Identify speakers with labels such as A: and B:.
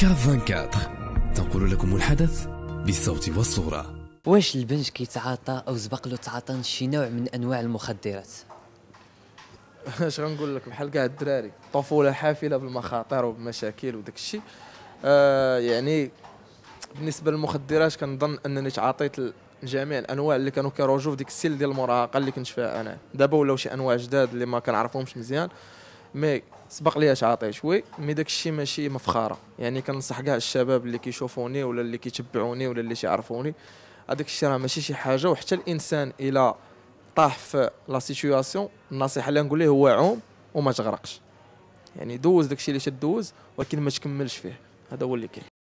A: كاف 24 تنقل لكم الحدث بالصوت والصورة
B: واش البنج كيتعاطى او سبق له تعاطى شي نوع من انواع
C: المخدرات
D: اش غنقول لك بحال كاع الدراري طفوله حافله بالمخاطر وبمشاكل وداك الشيء آه يعني بالنسبه للمخدرات كنظن انني تعاطيت جميع الانواع اللي كانوا كيروجوا في ديك السيل ديال المراهقه اللي كنت فيها انا دابا ولاو شي انواع جداد اللي ما كنعرفهمش مزيان مي سبق لي عاطي شوي مي داك الشيء ماشي مفخره يعني كنصح كاع الشباب اللي كيشوفوني ولا اللي كيتبعوني ولا اللي تيعرفوني هذاك الشيء راه ماشي شي حاجه وحتى الانسان الا طاح في لا سيتوياسيون النصيحه اللي نقول هو عوم وما تغرقش يعني دوز داك الشيء اللي تدوز ولكن ما تكملش فيه هذا هو اللي كاين